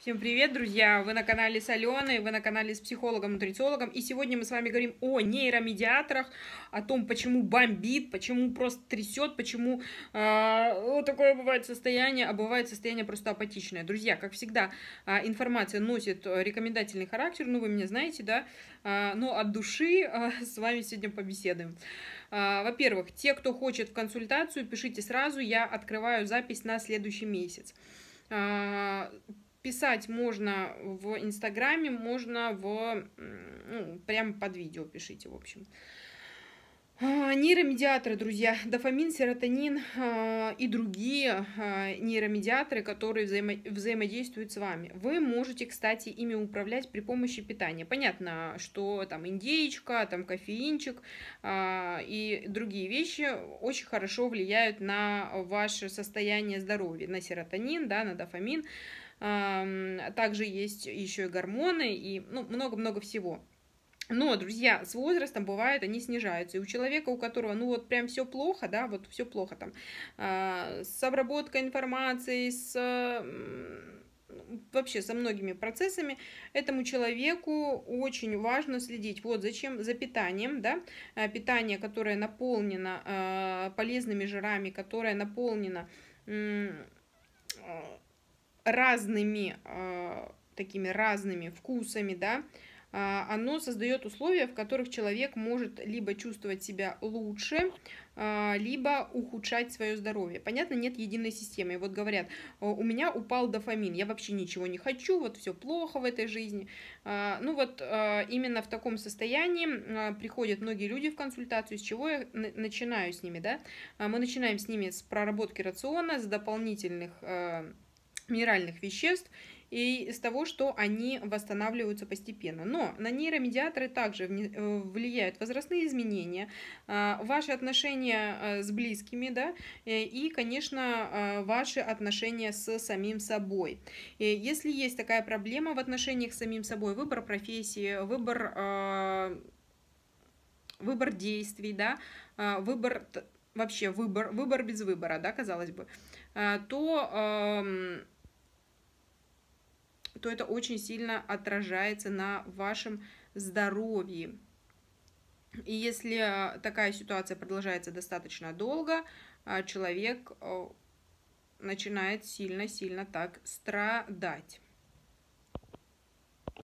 Всем привет, друзья! Вы на канале с Аленой, вы на канале с психологом-нутрициологом. И сегодня мы с вами говорим о нейромедиаторах, о том, почему бомбит, почему просто трясет, почему э, вот такое бывает состояние, а бывает состояние просто апатичное. Друзья, как всегда, а, информация носит э, рекомендательный характер, ну вы меня знаете, да, а, но от души с вами сегодня побеседуем. Во-первых, те, кто хочет в консультацию, пишите сразу, я открываю запись на следующий месяц Писать можно в Инстаграме, можно в... Ну, прямо под видео пишите, в общем. А, нейромедиаторы, друзья, дофамин, серотонин э, и другие э, нейромедиаторы, которые взаимо взаимодействуют с вами. Вы можете, кстати, ими управлять при помощи питания. Понятно, что там индеечка, там кофеинчик э, и другие вещи очень хорошо влияют на ваше состояние здоровья, на серотонин, да, на дофамин. Э, также есть еще и гормоны и ну, много-много ну, всего. Но, друзья, с возрастом бывает, они снижаются. И у человека, у которого, ну вот прям все плохо, да, вот все плохо там, э, с обработкой информации, с э, вообще со многими процессами, этому человеку очень важно следить. Вот зачем? За питанием, да, а, питание, которое наполнено э, полезными жирами, которое наполнено... Э, разными, э, такими разными вкусами, да, а, оно создает условия, в которых человек может либо чувствовать себя лучше, а, либо ухудшать свое здоровье. Понятно, нет единой системы. И вот говорят, у меня упал дофамин, я вообще ничего не хочу, вот все плохо в этой жизни. Ну вот именно в таком состоянии приходят многие люди в консультацию, с чего я начинаю с ними, да? Мы начинаем с ними с проработки рациона, с дополнительных минеральных веществ и из того, что они восстанавливаются постепенно. Но на нейромедиаторы также э, влияют возрастные изменения, э, ваши отношения э, с близкими, да, и, конечно, ваши отношения с самим собой. И если есть такая проблема в отношениях с самим собой, выбор профессии, выбор, выбор действий, да, выбор вообще выбор, выбор без выбора, да, казалось бы, то эм, то это очень сильно отражается на вашем здоровье. И если э, такая ситуация продолжается достаточно долго, э, человек э, начинает сильно-сильно так страдать.